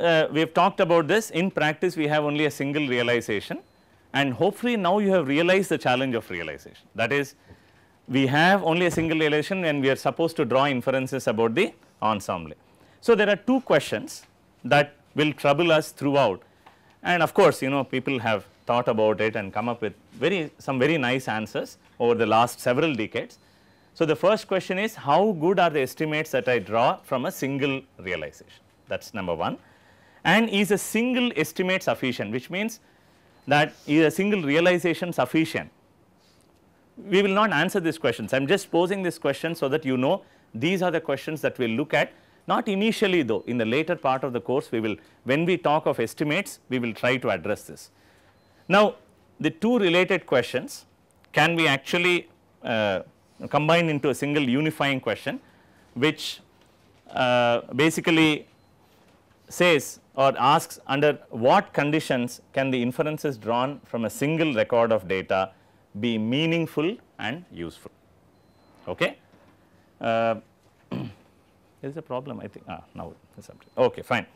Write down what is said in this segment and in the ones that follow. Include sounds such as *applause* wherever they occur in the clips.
uh, we have talked about this in practice we have only a single realization and hopefully now you have realized the challenge of realization. That is we have only a single realization and we are supposed to draw inferences about the ensemble. So, there are two questions that will trouble us throughout and of course, you know people have thought about it and come up with very some very nice answers over the last several decades. So, the first question is how good are the estimates that I draw from a single realization that is number 1 and is a single estimate sufficient which means that is a single realization sufficient. We will not answer these questions. I am just posing this question so that you know these are the questions that we will look at not initially though in the later part of the course we will when we talk of estimates we will try to address this. Now the two related questions can be actually uh, combined into a single unifying question which uh, basically says or asks under what conditions can the inferences drawn from a single record of data be meaningful and useful. Okay. Uh, *clears throat* there is a problem I think ah, now okay fine.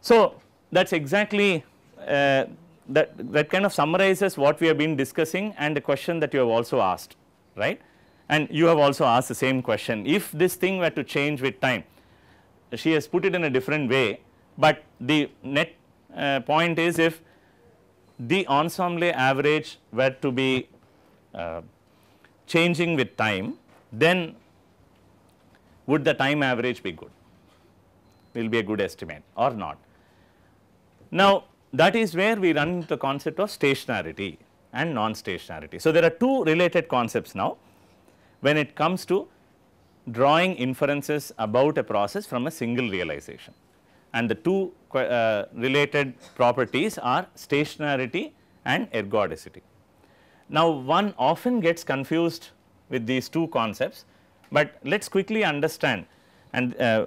So, that is exactly uh, that that kind of summarizes what we have been discussing and the question that you have also asked right and you have also asked the same question if this thing were to change with time she has put it in a different way but the net uh, point is if the ensemble average were to be uh, changing with time, then would the time average be good, will be a good estimate or not. Now, that is where we run into the concept of stationarity and non-stationarity. So, there are two related concepts now when it comes to drawing inferences about a process from a single realization and the two uh, related properties are stationarity and ergodicity. Now, one often gets confused with these two concepts, but let us quickly understand and uh,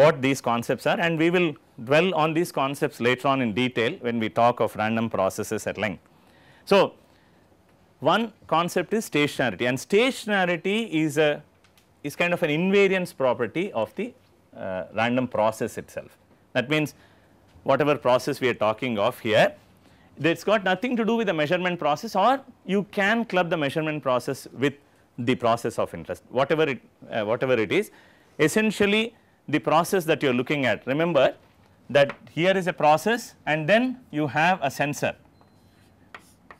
what these concepts are and we will dwell on these concepts later on in detail when we talk of random processes at length. So, one concept is stationarity and stationarity is a is kind of an invariance property of the uh, random process itself. That means whatever process we are talking of here, it's got nothing to do with the measurement process or you can club the measurement process with the process of interest, whatever it, uh, whatever it is. Essentially, the process that you are looking at, remember that here is a process and then you have a sensor,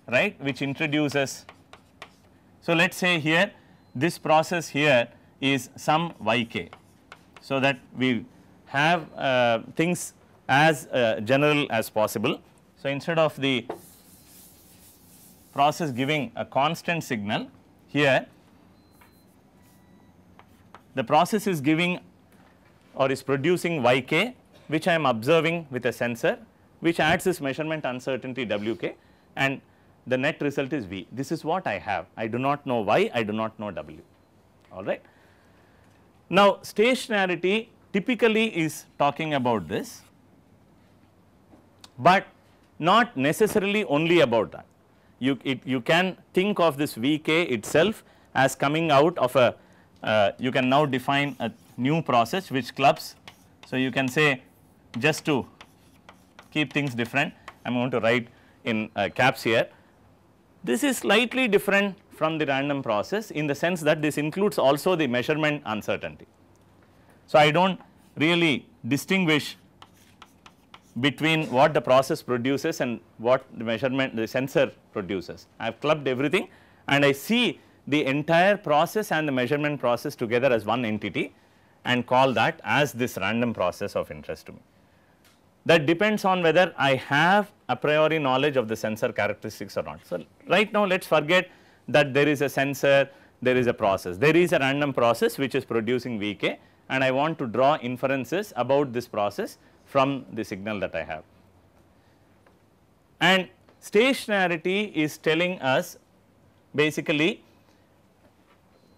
right, which introduces. So, let us say here this process here is some yk. So, that we have uh, things as uh, general as possible. So, instead of the process giving a constant signal here, the process is giving or is producing yk which I am observing with a sensor which adds this measurement uncertainty wk and the net result is v. This is what I have. I do not know y, I do not know w, all right. Now, stationarity typically is talking about this, but not necessarily only about that. You, it, you can think of this Vk itself as coming out of a, uh, you can now define a new process which clubs. So, you can say just to keep things different, I am going to write in uh, caps here. This is slightly different from the random process in the sense that this includes also the measurement uncertainty. So, I do not really distinguish between what the process produces and what the measurement the sensor produces. I have clubbed everything and I see the entire process and the measurement process together as one entity and call that as this random process of interest to me. That depends on whether I have a priori knowledge of the sensor characteristics or not. So, right now let us forget that there is a sensor, there is a process, there is a random process which is producing Vk and I want to draw inferences about this process from the signal that I have. And stationarity is telling us basically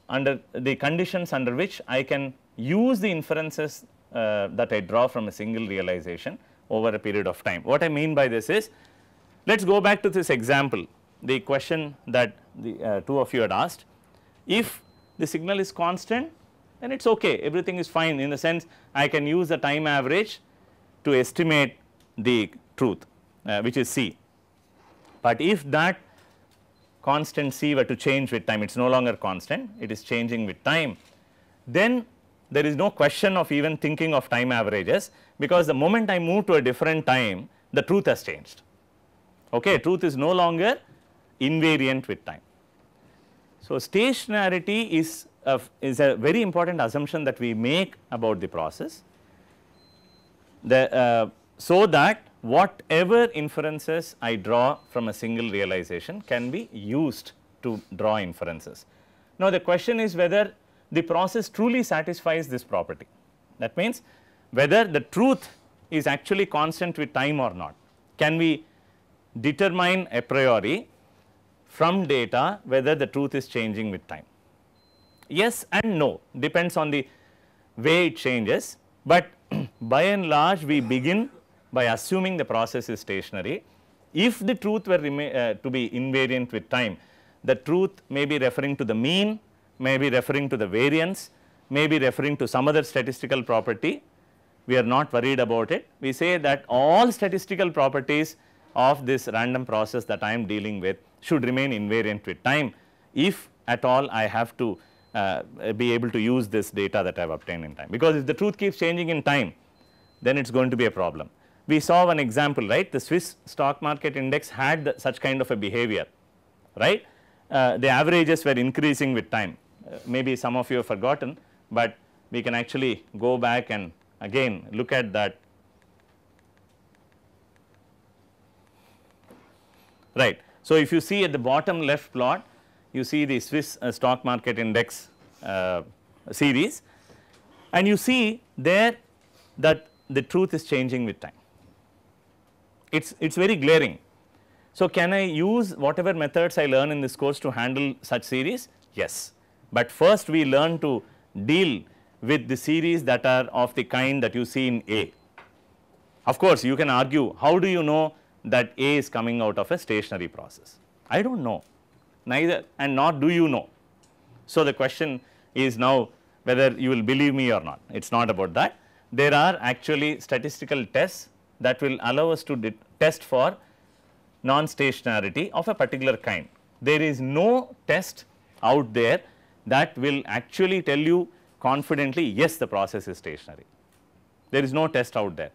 under the conditions under which I can use the inferences uh, that I draw from a single realization over a period of time. What I mean by this is, let us go back to this example, the question that the uh, two of you had asked. If the signal is constant, then it is okay everything is fine in the sense I can use the time average to estimate the truth uh, which is C. But if that constant C were to change with time it is no longer constant it is changing with time then there is no question of even thinking of time averages because the moment I move to a different time the truth has changed okay truth is no longer invariant with time. So, stationarity is is a very important assumption that we make about the process. The, uh, so that whatever inferences I draw from a single realization can be used to draw inferences. Now, the question is whether the process truly satisfies this property. That means, whether the truth is actually constant with time or not. Can we determine a priori from data whether the truth is changing with time? Yes and no depends on the way it changes, but *clears throat* by and large we begin by assuming the process is stationary. If the truth were uh, to be invariant with time, the truth may be referring to the mean, may be referring to the variance, may be referring to some other statistical property. We are not worried about it. We say that all statistical properties of this random process that I am dealing with should remain invariant with time if at all I have to uh, be able to use this data that I have obtained in time. Because if the truth keeps changing in time, then it is going to be a problem. We saw one example, right? The Swiss stock market index had the, such kind of a behavior, right? Uh, the averages were increasing with time. Uh, maybe some of you have forgotten, but we can actually go back and again look at that. Right. So, if you see at the bottom left plot, you see the Swiss uh, stock market index uh, series and you see there that the truth is changing with time. It's it's very glaring. So can I use whatever methods I learn in this course to handle such series? Yes. But first we learn to deal with the series that are of the kind that you see in A. Of course, you can argue how do you know that A is coming out of a stationary process? I do not know neither and nor do you know. So, the question is now whether you will believe me or not, it is not about that. There are actually statistical tests that will allow us to test for non-stationarity of a particular kind. There is no test out there that will actually tell you confidently, yes, the process is stationary. There is no test out there.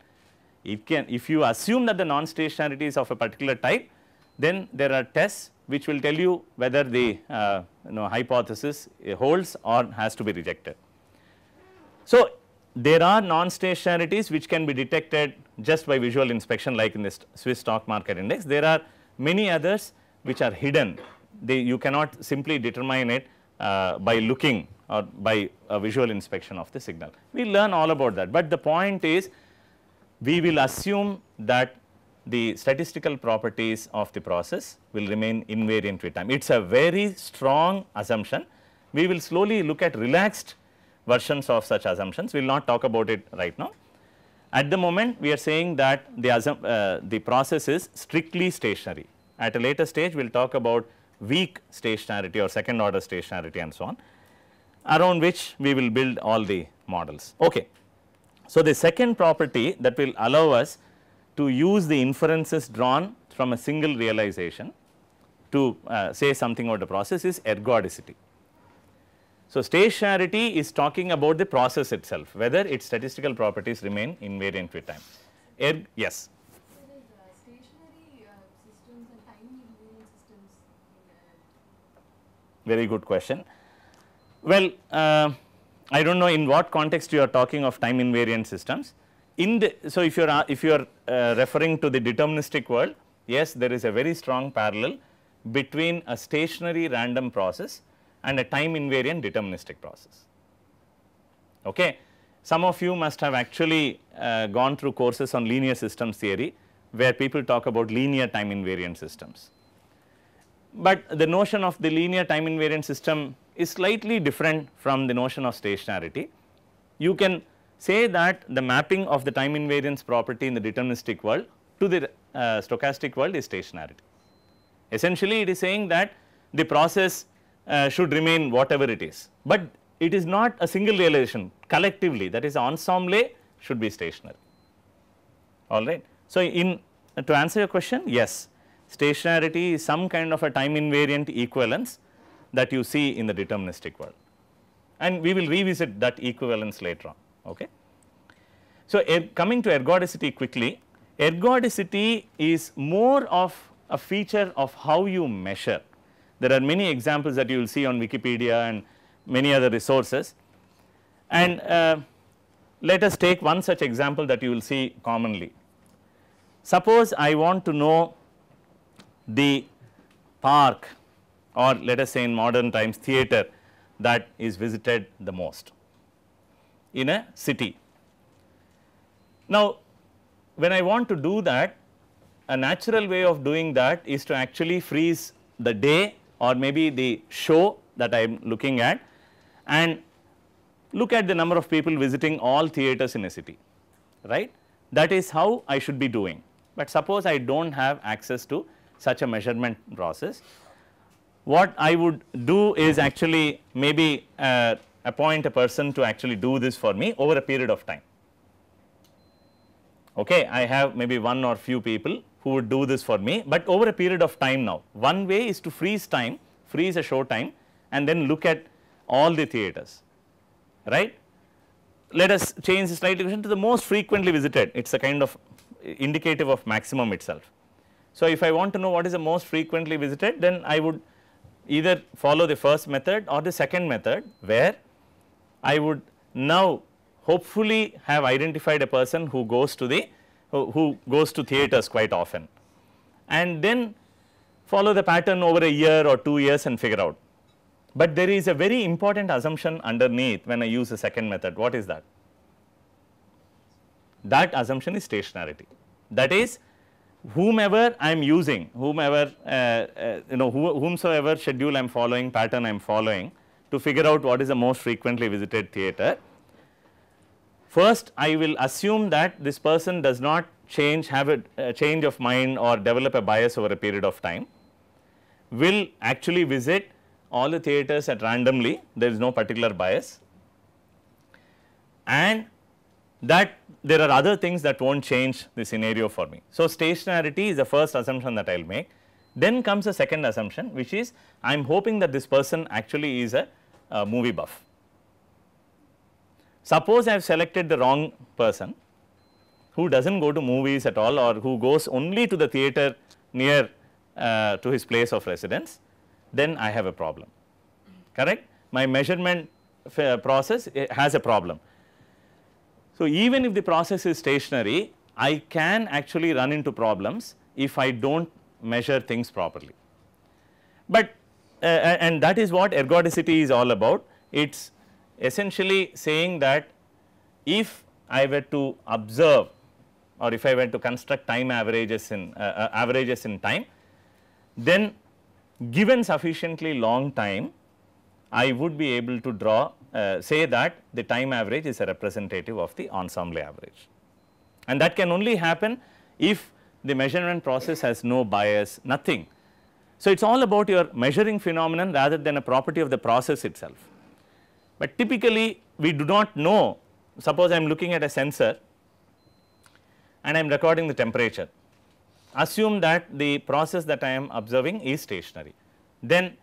It can, if you assume that the non-stationarity is of a particular type, then there are tests which will tell you whether the uh, you know, hypothesis holds or has to be rejected. So, there are non-stationarities which can be detected just by visual inspection like in the Swiss stock market index. There are many others which are hidden. They, you cannot simply determine it uh, by looking or by a visual inspection of the signal. We learn all about that, but the point is we will assume that the statistical properties of the process will remain invariant with time. It is a very strong assumption. We will slowly look at relaxed versions of such assumptions. We will not talk about it right now. At the moment, we are saying that the, uh, the process is strictly stationary. At a later stage, we will talk about weak stationarity or second order stationarity and so on, around which we will build all the models. Okay. So, the second property that will allow us to use the inferences drawn from a single realization to uh, say something about the process is ergodicity. So, stationarity is talking about the process itself, whether its statistical properties remain invariant with time. Er yes. Very good question. Well, uh, I do not know in what context you are talking of time invariant systems in the so if you are uh, if you are uh, referring to the deterministic world yes there is a very strong parallel between a stationary random process and a time invariant deterministic process okay some of you must have actually uh, gone through courses on linear systems theory where people talk about linear time invariant systems but the notion of the linear time invariant system is slightly different from the notion of stationarity you can say that the mapping of the time invariance property in the deterministic world to the uh, stochastic world is stationarity. Essentially, it is saying that the process uh, should remain whatever it is, but it is not a single realization collectively that is ensemble should be stationary, all right. So, in uh, to answer your question, yes, stationarity is some kind of a time invariant equivalence that you see in the deterministic world and we will revisit that equivalence later on. Okay. So, coming to ergodicity quickly, ergodicity is more of a feature of how you measure. There are many examples that you will see on Wikipedia and many other resources and uh, let us take one such example that you will see commonly. Suppose I want to know the park or let us say in modern times theater that is visited the most in a city. Now, when I want to do that, a natural way of doing that is to actually freeze the day or maybe the show that I am looking at and look at the number of people visiting all theaters in a city, right. That is how I should be doing. But suppose I do not have access to such a measurement process, what I would do is actually maybe uh, appoint a person to actually do this for me over a period of time. Okay, I have maybe one or few people who would do this for me, but over a period of time now. One way is to freeze time, freeze a show time and then look at all the theaters, right. Let us change the slide equation to the most frequently visited, it is a kind of indicative of maximum itself. So, if I want to know what is the most frequently visited, then I would either follow the first method or the second method where I would now hopefully have identified a person who goes to the who, who goes to theaters quite often and then follow the pattern over a year or two years and figure out. But there is a very important assumption underneath when I use the second method. What is that? That assumption is stationarity. That is whomever I am using, whomever uh, uh, you know who, whomsoever schedule I am following, pattern I am following, to figure out what is the most frequently visited theater. First, I will assume that this person does not change, have a, a change of mind or develop a bias over a period of time, will actually visit all the theaters at randomly, there is no particular bias and that there are other things that will not change the scenario for me. So, stationarity is the first assumption that I will make. Then comes a second assumption which is I am hoping that this person actually is a uh, movie buff. Suppose I have selected the wrong person who does not go to movies at all or who goes only to the theater near uh, to his place of residence, then I have a problem, correct? My measurement uh, process eh, has a problem. So, even if the process is stationary, I can actually run into problems if I do not measure things properly. But uh, uh, and that is what ergodicity is all about. It is essentially saying that if I were to observe or if I were to construct time averages in uh, uh, averages in time, then given sufficiently long time, I would be able to draw uh, say that the time average is a representative of the ensemble average. And that can only happen if the measurement process has no bias, nothing. So it's all about your measuring phenomenon rather than a property of the process itself. But typically we do not know, suppose I am looking at a sensor and I am recording the temperature. Assume that the process that I am observing is stationary. Then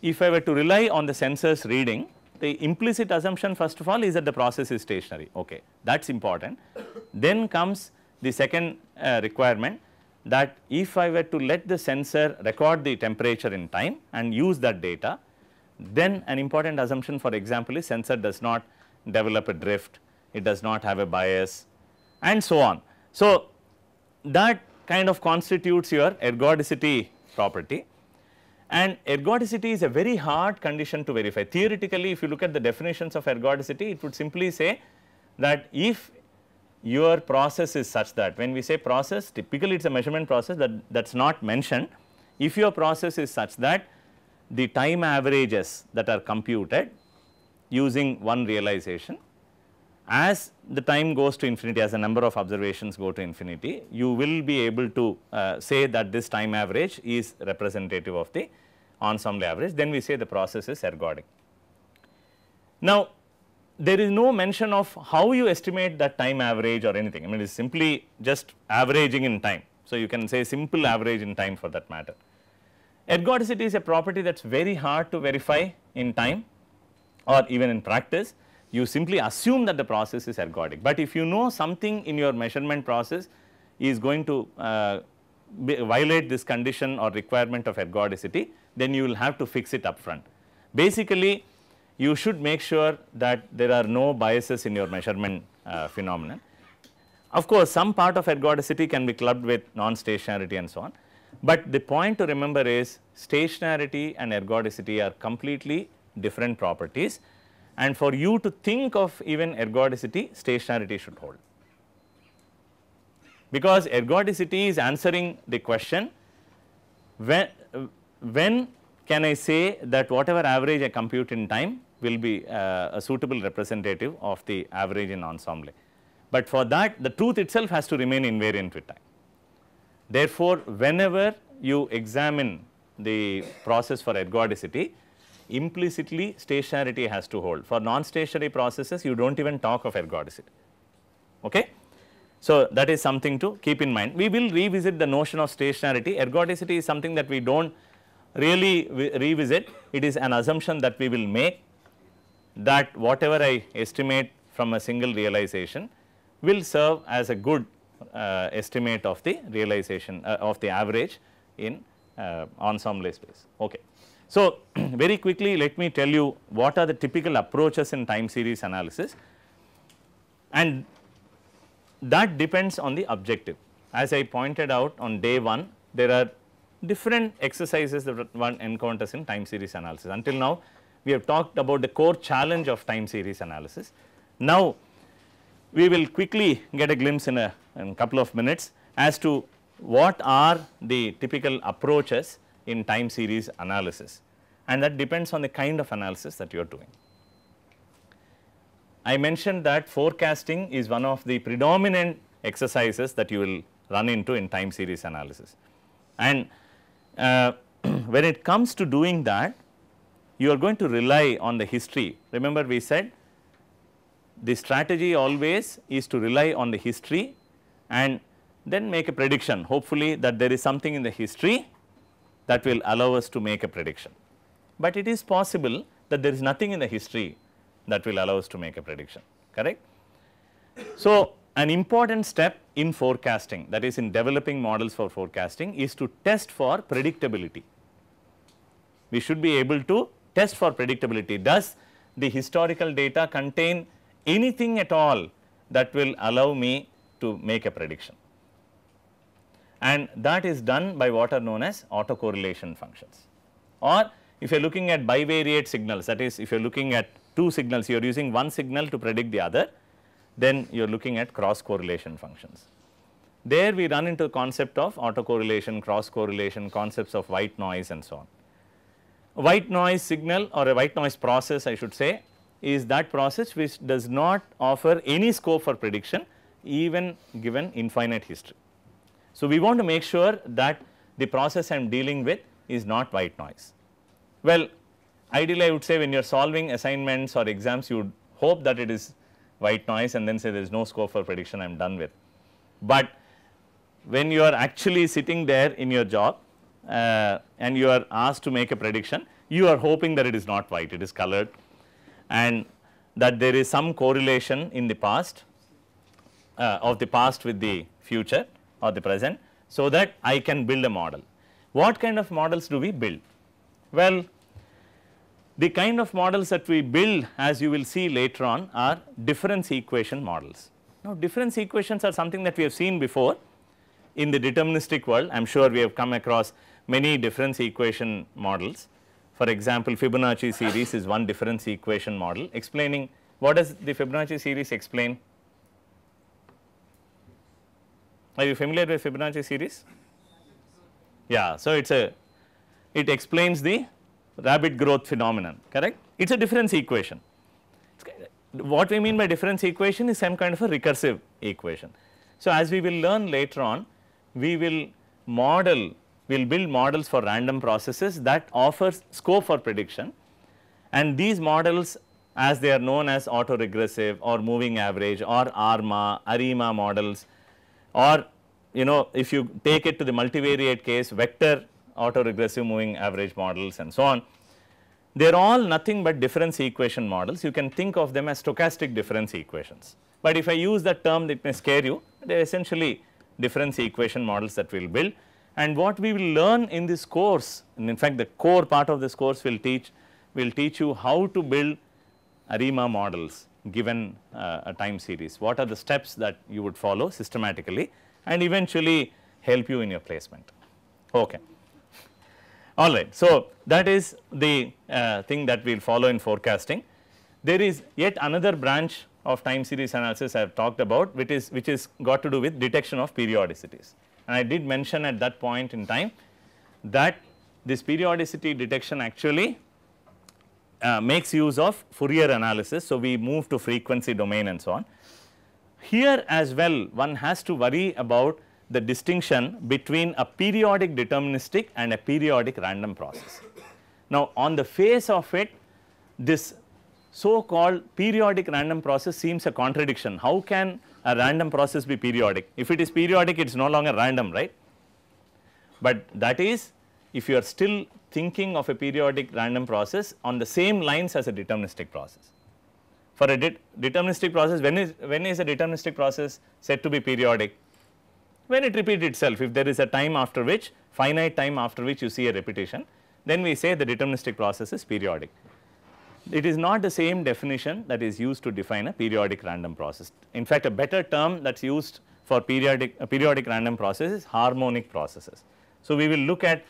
if I were to rely on the sensor's reading, the implicit assumption first of all is that the process is stationary, okay, that is important. then comes the second uh, requirement that if I were to let the sensor record the temperature in time and use that data, then an important assumption for example is sensor does not develop a drift, it does not have a bias and so on. So, that kind of constitutes your ergodicity property and ergodicity is a very hard condition to verify. Theoretically, if you look at the definitions of ergodicity, it would simply say that if your process is such that when we say process typically it is a measurement process that that is not mentioned. If your process is such that the time averages that are computed using one realization as the time goes to infinity as the number of observations go to infinity you will be able to uh, say that this time average is representative of the ensemble average then we say the process is ergodic. Now, there is no mention of how you estimate that time average or anything. I mean, it is simply just averaging in time. So, you can say simple average in time for that matter. Ergodicity is a property that is very hard to verify in time or even in practice. You simply assume that the process is ergodic. But if you know something in your measurement process is going to uh, be, violate this condition or requirement of ergodicity, then you will have to fix it up front. Basically, you should make sure that there are no biases in your measurement uh, phenomenon. Of course, some part of ergodicity can be clubbed with non-stationarity and so on, but the point to remember is stationarity and ergodicity are completely different properties and for you to think of even ergodicity, stationarity should hold. Because ergodicity is answering the question, when, uh, when can I say that whatever average I compute in time will be uh, a suitable representative of the average in ensemble. But for that the truth itself has to remain invariant with time. Therefore, whenever you examine the process for ergodicity, implicitly stationarity has to hold. For non-stationary processes, you do not even talk of ergodicity. Okay? So, that is something to keep in mind. We will revisit the notion of stationarity. Ergodicity is something that we do not really re revisit. It is an assumption that we will make that whatever I estimate from a single realization will serve as a good uh, estimate of the realization uh, of the average in uh, ensemble space. Okay. So, *clears throat* very quickly let me tell you what are the typical approaches in time series analysis and that depends on the objective. As I pointed out on day 1 there are different exercises that one encounters in time series analysis. Until now we have talked about the core challenge of time series analysis. Now, we will quickly get a glimpse in a in couple of minutes as to what are the typical approaches in time series analysis and that depends on the kind of analysis that you are doing. I mentioned that forecasting is one of the predominant exercises that you will run into in time series analysis. And uh, *clears throat* when it comes to doing that, you are going to rely on the history. Remember we said the strategy always is to rely on the history and then make a prediction hopefully that there is something in the history that will allow us to make a prediction. But it is possible that there is nothing in the history that will allow us to make a prediction correct. So, an important step in forecasting that is in developing models for forecasting is to test for predictability. We should be able to test for predictability. Does the historical data contain anything at all that will allow me to make a prediction? And that is done by what are known as autocorrelation functions. Or if you are looking at bivariate signals, that is if you are looking at two signals, you are using one signal to predict the other, then you are looking at cross correlation functions. There we run into the concept of autocorrelation, cross correlation, concepts of white noise and so on white noise signal or a white noise process I should say is that process which does not offer any scope for prediction even given infinite history. So, we want to make sure that the process I am dealing with is not white noise. Well, ideally I would say when you are solving assignments or exams you would hope that it is white noise and then say there is no scope for prediction I am done with. But when you are actually sitting there in your job uh, and you are asked to make a prediction, you are hoping that it is not white, it is colored and that there is some correlation in the past uh, of the past with the future or the present, so that I can build a model. What kind of models do we build? Well, the kind of models that we build as you will see later on are difference equation models. Now, difference equations are something that we have seen before in the deterministic world. I am sure we have come across many difference equation models. For example, Fibonacci series is one difference equation model explaining what does the Fibonacci series explain? Are you familiar with Fibonacci series? Yeah, so it is a, it explains the rapid growth phenomenon, correct? It is a difference equation. What we mean by difference equation is some kind of a recursive equation. So, as we will learn later on, we will model we will build models for random processes that offers scope for prediction and these models as they are known as autoregressive or moving average or ARMA, ARIMA models or you know if you take it to the multivariate case vector autoregressive moving average models and so on. They are all nothing but difference equation models you can think of them as stochastic difference equations. But if I use that term it may scare you they are essentially difference equation models that we will build and what we will learn in this course, and in fact the core part of this course will teach, will teach you how to build ARIMA models given uh, a time series. What are the steps that you would follow systematically and eventually help you in your placement. Okay. All right. So, that is the uh, thing that we will follow in forecasting. There is yet another branch of time series analysis I have talked about which is which is got to do with detection of periodicities and I did mention at that point in time that this periodicity detection actually uh, makes use of Fourier analysis. So, we move to frequency domain and so on. Here as well one has to worry about the distinction between a periodic deterministic and a periodic random process. Now, on the face of it this so called periodic random process seems a contradiction. How can a random process be periodic? If it is periodic, it is no longer random, right? But that is if you are still thinking of a periodic random process on the same lines as a deterministic process. For a deterministic process, when is, when is a deterministic process said to be periodic? When it repeats itself, if there is a time after which, finite time after which you see a repetition, then we say the deterministic process is periodic. It is not the same definition that is used to define a periodic random process. In fact, a better term that is used for periodic, periodic random process is harmonic processes. So, we will look at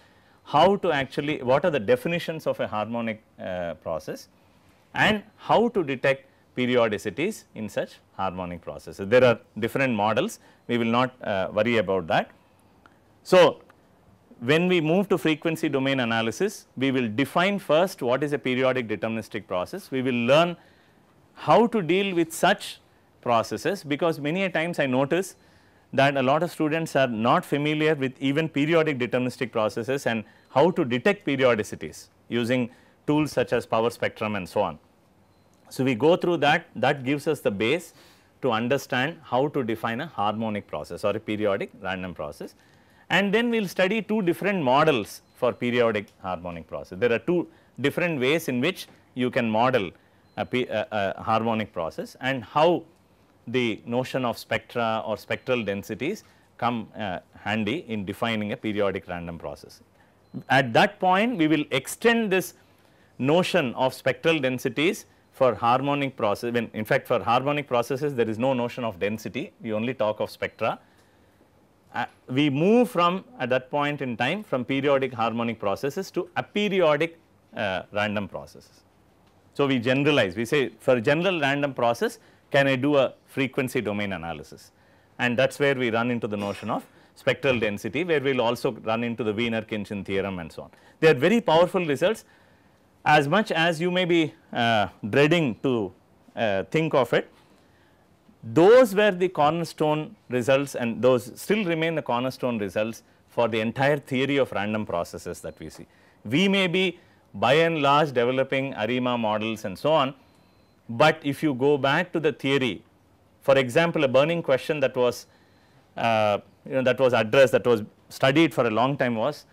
how to actually, what are the definitions of a harmonic uh, process and how to detect periodicities in such harmonic processes. There are different models, we will not uh, worry about that. So, when we move to frequency domain analysis, we will define first what is a periodic deterministic process. We will learn how to deal with such processes because many a times I notice that a lot of students are not familiar with even periodic deterministic processes and how to detect periodicities using tools such as power spectrum and so on. So, we go through that that gives us the base to understand how to define a harmonic process or a periodic random process and then we will study two different models for periodic harmonic process. There are two different ways in which you can model a, a, a harmonic process and how the notion of spectra or spectral densities come uh, handy in defining a periodic random process. At that point, we will extend this notion of spectral densities for harmonic process, when in fact for harmonic processes there is no notion of density, we only talk of spectra uh, we move from at that point in time from periodic harmonic processes to aperiodic uh, random processes. So, we generalize we say for general random process can I do a frequency domain analysis and that is where we run into the notion of spectral density where we will also run into the Wiener-Kinchin theorem and so on. They are very powerful results as much as you may be uh, dreading to uh, think of it those were the cornerstone results and those still remain the cornerstone results for the entire theory of random processes that we see. We may be by and large developing ARIMA models and so on, but if you go back to the theory, for example, a burning question that was uh, you know that was addressed that was studied for a long time was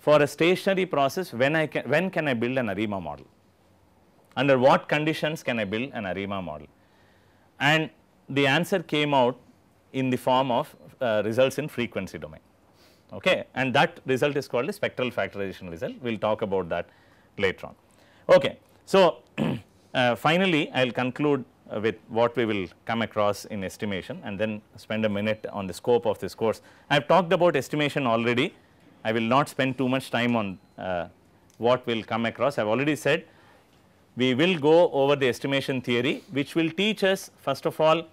for a stationary process when I can when can I build an ARIMA model? Under what conditions can I build an ARIMA model? And the answer came out in the form of uh, results in frequency domain. Okay, and that result is called the spectral factorization result. We will talk about that later on. Okay, so *clears throat* uh, finally, I will conclude uh, with what we will come across in estimation and then spend a minute on the scope of this course. I have talked about estimation already. I will not spend too much time on uh, what we will come across. I have already said we will go over the estimation theory which will teach us first of all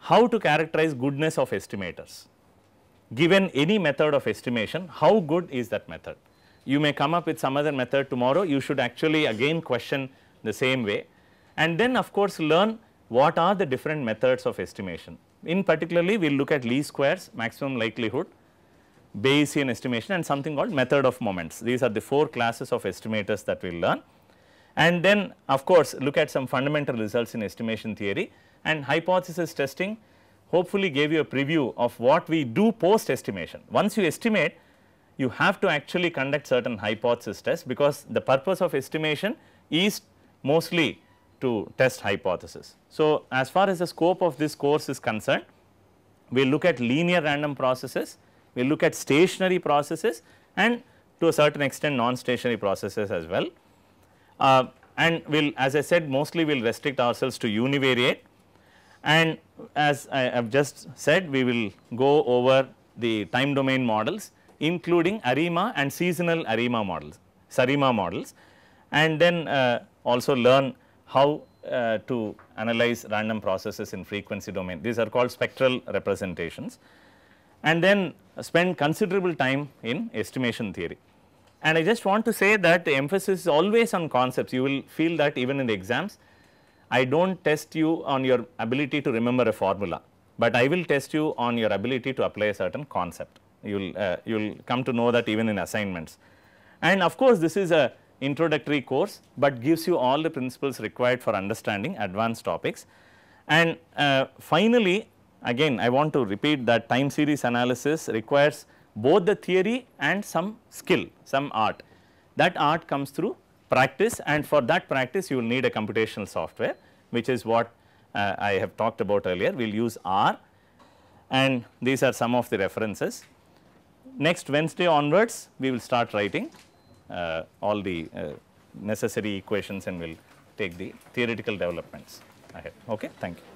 how to characterize goodness of estimators. Given any method of estimation, how good is that method? You may come up with some other method tomorrow, you should actually again question the same way and then of course learn what are the different methods of estimation. In particularly, we will look at least squares, maximum likelihood, Bayesian estimation and something called method of moments. These are the four classes of estimators that we will learn. And then of course, look at some fundamental results in estimation theory and hypothesis testing hopefully gave you a preview of what we do post estimation. Once you estimate, you have to actually conduct certain hypothesis tests because the purpose of estimation is mostly to test hypothesis. So, as far as the scope of this course is concerned, we look at linear random processes, we look at stationary processes and to a certain extent non-stationary processes as well. Uh, and we will as I said mostly we will restrict ourselves to univariate and as I have just said we will go over the time domain models including ARIMA and seasonal ARIMA models, SARIMA models and then uh, also learn how uh, to analyze random processes in frequency domain. These are called spectral representations and then spend considerable time in estimation theory. And I just want to say that the emphasis is always on concepts. You will feel that even in the exams, I do not test you on your ability to remember a formula, but I will test you on your ability to apply a certain concept. You will uh, you will come to know that even in assignments. And of course, this is a introductory course, but gives you all the principles required for understanding advanced topics. And uh, finally, again I want to repeat that time series analysis requires both the theory and some skill, some art. That art comes through practice and for that practice you will need a computational software which is what uh, I have talked about earlier. We will use R and these are some of the references. Next Wednesday onwards we will start writing uh, all the uh, necessary equations and we will take the theoretical developments ahead. Okay, thank you.